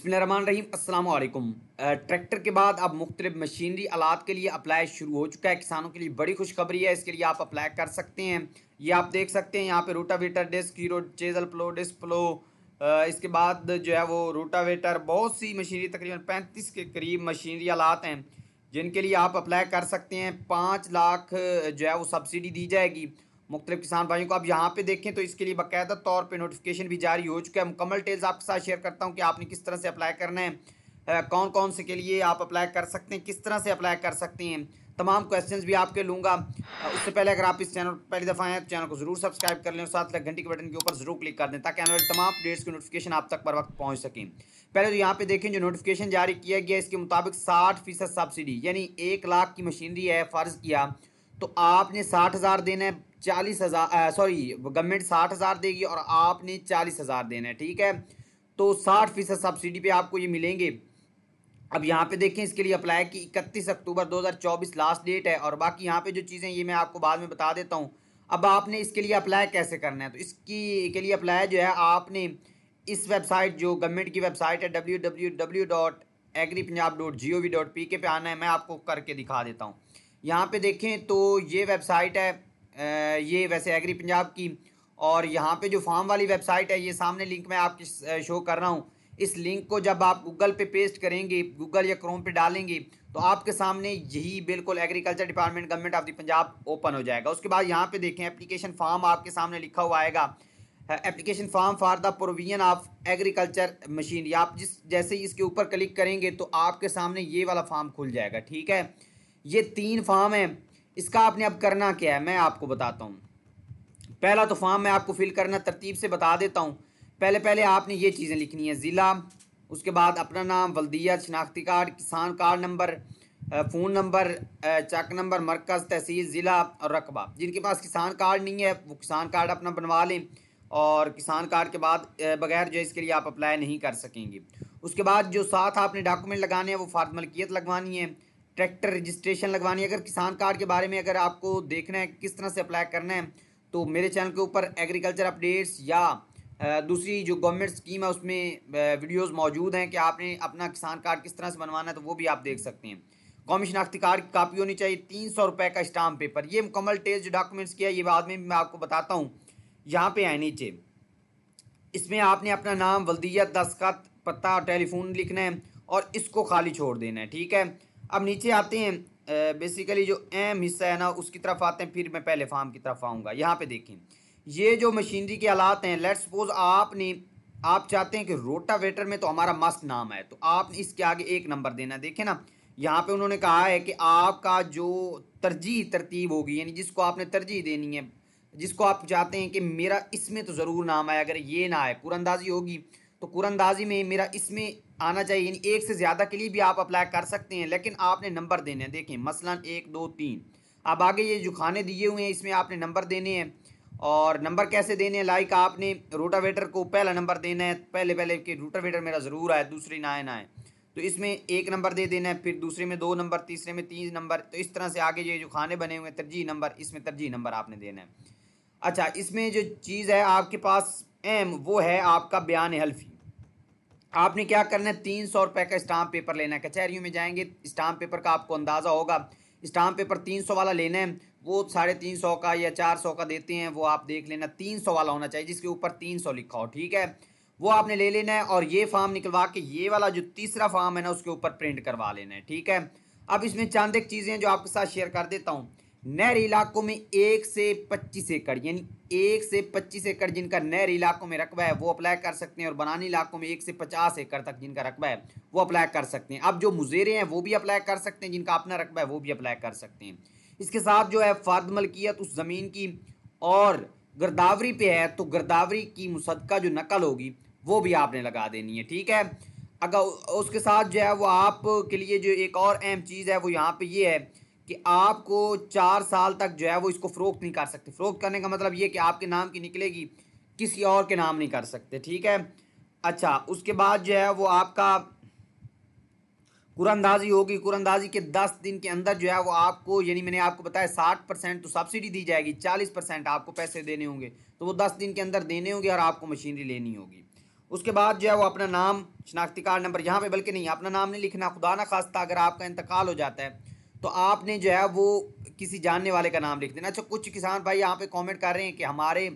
बिसमान रहीम असलकुम ट्रैक्टर के बाद अब मुख्तलि मशीनरी आलात के लिए अप्लाई शुरू हो चुका है किसानों के लिए बड़ी खुशखबरी है इसके लिए आप अप्लाई कर सकते हैं ये आप देख सकते हैं यहाँ पे rotavator disc hero chisel plough disc plough इसके बाद जो है वो रोटावेटर बहुत सी मशीनरी तकरीबन पैंतीस के करीब मशीनरी आलात हैं जिनके लिए आप अप्लाई कर सकते हैं पाँच लाख जो है वो सब्सिडी दी जाएगी मुख्तलि किसान भाइयों को आप यहाँ पे देखें तो इसके लिए बाकायदा तौर पर नोटिफिकेशन भी जारी हो चुका है मुकम्मल टेल्स आपके साथ शेयर करता हूँ कि आपने किस तरह से अप्लाई करना है कौन कौन से के लिए आप अप्लाई कर सकते हैं किस तरह से अप्लाई कर सकते हैं तमाम क्वेश्चन भी आपके लूँगा उससे पहले अगर आप इस चैनल पर पहली दफ़ा आएँ तो चैनल को जरूर सब्सक्राइब कर लें और साथ में घंटी के बटन के ऊपर जरूर क्लिक कर दें ताकि आने वाले तमाम अपडेट्स की नोटिफिकेशन आप तक पर वक्त पहुँच सकें पहले तो यहाँ पे देखें जो नोटिफिकेशन जारी किया गया इसके मुताबिक साठ फीसद सब्सिडी यानी एक लाख की मशीनरी है फ़र्ज़ किया तो आपने साठ हज़ार देना है चालीस हज़ार सॉरी गवर्नमेंट साठ हज़ार देगी और आपने चालीस हज़ार देना है ठीक है तो साठ फीसद सब्सिडी पे आपको ये मिलेंगे अब यहाँ पे देखें इसके लिए अप्लाई की इकतीस अक्टूबर 2024 लास्ट डेट है और बाकी यहाँ पे जो चीज़ें ये मैं आपको बाद में बता देता हूँ अब आपने इसके लिए अप्लाई कैसे करना है तो इसकी के लिए अप्लाई जो है आपने इस वेबसाइट जो गवर्नमेंट की वेबसाइट है W W W dot agri Punjab dot G O V dot P K पे आना है मैं आपको करके दिखा देता हूँ यहाँ पे देखें तो ये वेबसाइट है ये वैसे एग्री पंजाब की और यहाँ पे जो फार्म वाली वेबसाइट है ये सामने लिंक मैं आपकी शो कर रहा हूँ इस लिंक को जब आप गूगल पे पेस्ट करेंगे गूगल या क्रोम पे डालेंगे तो आपके सामने यही बिल्कुल agriculture department government of the Punjab open हो जाएगा उसके बाद यहाँ पे देखें एप्लीकेशन फॉर्म आपके सामने लिखा हुआ आएगा application form for the provision of agriculture machinery आप जिस जैसे ही इसके ऊपर क्लिक करेंगे तो आपके सामने ये वाला फॉर्म खुल जाएगा ठीक है ये तीन फार्म है इसका आपने अब करना क्या है मैं आपको बताता हूँ पहला तो फॉर्म मैं आपको फिल करना तरतीब से बता देता हूँ पहले पहले आपने ये चीज़ें लिखनी है ज़िला उसके बाद अपना नाम वल्दिया शनाख्ती कार्ड किसान कार्ड नंबर फ़ोन नंबर चक नंबर मरकज़ तहसील ज़िला और रकबा जिनके पास किसान कार्ड नहीं है वो किसान कार्ड अपना बनवा लें और किसान कार्ड के बाद बगैर जो इसके लिए आप अप्लाई नहीं कर सकेंगे उसके बाद जो साथ आपने डॉक्यूमेंट लगाने हैं वो फार्द मलकियत लगवानी है ट्रैक्टर रजिस्ट्रेशन लगवानी है अगर किसान कार्ड के बारे में अगर आपको देखना है किस तरह से अप्लाई करना है तो मेरे चैनल के ऊपर एग्रीकल्चर अपडेट्स या दूसरी जो गवर्नमेंट स्कीम है उसमें वीडियोस मौजूद हैं कि आपने अपना किसान कार्ड किस तरह से बनवाना है तो वो भी आप देख सकते हैं कौमी शनाख्ती कार्ड की कापी होनी चाहिए तीन सौ रुपये का स्टाम्प पेपर ये मुकम्मल टेस्ट डॉक्यूमेंट्स किया ये बाद में मैं आपको बताता हूँ यहाँ पर है नीचे इसमें आपने अपना नाम वल्दियत दस्खत पता टेलीफोन लिखना है और इसको खाली छोड़ देना है ठीक है अब नीचे आते हैं बेसिकली जो एम हिस्सा है ना उसकी तरफ आते हैं फिर मैं पहले फार्म की तरफ आऊँगा यहाँ पर देखें ये जो मशीनरी के आलात हैं लेट सपोज आपने आप चाहते हैं कि रोटावेटर में तो हमारा मस्त नाम है तो आपने इसके आगे एक नंबर देना देखें ना यहाँ पे उन्होंने कहा है कि आपका जो तरजीह तरतीब होगी यानी जिसको आपने तरजीह देनी है जिसको आप चाहते हैं कि मेरा इसमें तो ज़रूर नाम आए अगर ये ना आए कुरंदाजी होगी तो कुरंदाजी में मेरा इसमें आना चाहिए यानी एक से ज़्यादा के लिए भी आप अप्लाई कर सकते हैं लेकिन आपने नंबर देने हैं देखें मसला एक दो तीन अब आगे ये जो खाने दिए हुए हैं इसमें आपने नंबर देने हैं और नंबर कैसे देने हैं लाइक आपने रोटावेटर को पहला नंबर देना है पहले पहले कि रोटावेटर मेरा ज़रूर आए दूसरी ना आए ना आए तो इसमें एक नंबर दे देना है फिर दूसरे में दो नंबर तीसरे में तीन नंबर तो इस तरह से आगे ये जो खाने बने हुए हैं तरजीह नंबर इसमें तरजीह नंबर आपने देना है अच्छा इसमें जो चीज़ है आपके पास एम वो है आपका बयान हल्फी आपने क्या करना है तीन सौ रुपये का स्टाम्प पेपर लेना है कचहरियों में जाएंगे स्टाम्प पेपर का आपको अंदाज़ा होगा स्टाम्प पेपर तीन सौ वाला लेना है वो साढ़े तीन सौ का या चार सौ का देते हैं वो आप देख लेना तीन सौ वाला होना चाहिए जिसके ऊपर तीन सौ लिखा हो ठीक है वो आपने ले लेना है और ये फॉर्म निकलवा के ये वाला जो तीसरा फॉर्म है ना उसके ऊपर प्रिंट करवा लेना है ठीक है अब इसमें चांद एक चीज़ें जो आपके साथ शेयर कर देता हूँ नहर इलाकों में एक से पच्चीस एकड़ यानी एक से पच्चीस एकड़ जिनका नहर इलाकों में रकबा है वो अप्लाई कर सकते हैं और बनानी इलाकों में एक से पचास एकड़ तक जिनका रकबा है वो अप्लाई कर सकते हैं अब जो मुजेरे हैं वो भी अप्लाई कर सकते हैं जिनका अपना रकबा है वो भी अप्लाई कर सकते हैं इसके साथ जो है फाद मलकियत उस ज़मीन की और गर्दावरी पे है तो गर्दावरी की मुसदका जो नकल होगी वो भी आपने लगा देनी है ठीक है अगर उसके साथ जो है वो आपके लिए जो एक और अहम चीज़ है वो यहाँ पे ये है कि आपको चार साल तक जो है वो इसको फ़रोख्त नहीं कर सकते फ़रोख्त करने का मतलब ये कि आपके नाम की निकलेगी किसी और के नाम नहीं कर सकते ठीक है अच्छा उसके बाद जो है वो आपका कुरानंदाजी होगी कुरानंदाजी के दस दिन के अंदर जो है वो आपको यानी मैंने आपको बताया साठ परसेंट तो सब्सिडी दी जाएगी चालीस परसेंट आपको पैसे देने होंगे तो वो दस दिन के अंदर देने होंगे और आपको मशीनरी लेनी होगी उसके बाद जो है वो अपना नाम शनाख्ती कार्ड नंबर यहाँ पे बल्कि नहीं अपना नाम नहीं लिखना खुदा ना खास्ता अगर आपका इंतकाल हो जाता है तो आपने जो है वो किसी जानने वाले का नाम लिख देना अच्छा कुछ किसान भाई यहाँ पे कमेंट कर रहे हैं कि हमारे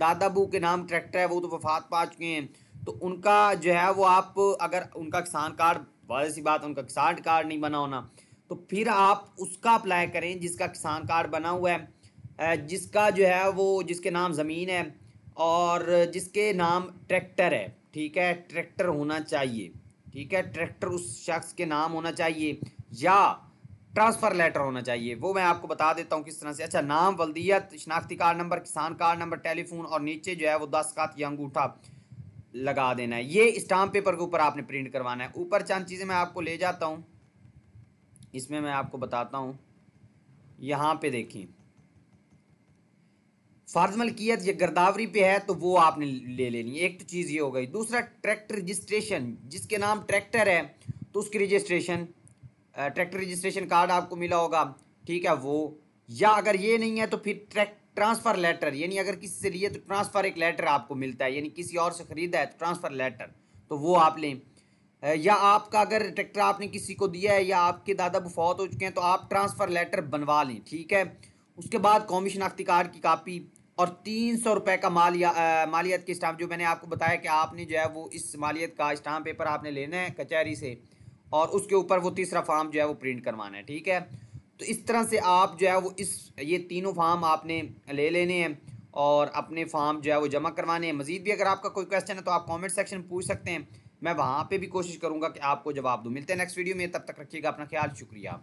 दादा बू के नाम ट्रैक्टर है वो तो वफात पा चुके हैं तो उनका जो है वो आप अगर उनका किसान कार्ड वाजह सी बात उनका किसान कार्ड नहीं बना होना तो फिर आप उसका अप्लाई करें जिसका किसान कार्ड बना हुआ है जिसका जो है वो जिसके नाम ज़मीन है और जिसके नाम ट्रैक्टर है ठीक है ट्रैक्टर होना चाहिए ठीक है ट्रैक्टर उस शख्स के नाम होना चाहिए या ट्रांसफ़र लेटर होना चाहिए वो मैं आपको बता देता हूँ किस तरह से अच्छा नाम वल्दियत शनाख्ती कार्ड नंबर किसान कार्ड नंबर टेलीफोन और नीचे जो है वो दस का या अंगूठा लगा देना है ये स्टाम्प पेपर के ऊपर आपने प्रिंट करवाना है ऊपर चंद चीज़ें मैं आपको ले जाता हूँ इसमें मैं आपको बताता हूँ यहाँ पे देखिए फर्ज मलकियत ये गर्दावरी पे है तो वो आपने ले लेनी एक तो चीज़ ये हो गई दूसरा ट्रैक्टर रजिस्ट्रेशन जिसके नाम ट्रैक्टर है तो उसकी रजिस्ट्रेशन ट्रैक्टर रजिस्ट्रेशन कार्ड आपको मिला होगा ठीक है वो या अगर ये नहीं है तो फिर ट्रैक ट्रांसफ़र लेटर यानी अगर किसी से लिए तो ट्रांसफ़र एक लेटर आपको मिलता है यानी किसी और से ख़रीदा है तो ट्रांसफ़र लेटर तो वो आप लें या आपका अगर ट्रैक्टर आपने किसी को दिया है या आपके दादा फौत हो चुके हैं तो आप ट्रांसफ़र लेटर बनवा लें ठीक है उसके बाद कौमी शनाख्ती कार्ड की कापी और तीन सौ रुपये का मालिया मालियत के स्टाम्प जो मैंने आपको बताया कि आपने जो है वो इस मालियत का स्टाम्प पेपर आपने लेना है कचहरी से और उसके ऊपर वो तीसरा फार्म जो है वो प्रिंट करवाना है ठीक है तो इस तरह से आप जो है वो इस ये तीनों फार्म आपने ले लेने हैं और अपने फार्म जो है वो जमा करवाने हैं मज़ीद भी अगर आपका कोई क्वेश्चन है तो आप कमेंट सेक्शन में पूछ सकते हैं मैं वहाँ पे भी कोशिश करूँगा कि आपको जवाब दूँ मिलते हैं नेक्स्ट वीडियो में तब तक रखिएगा अपना ख्याल शुक्रिया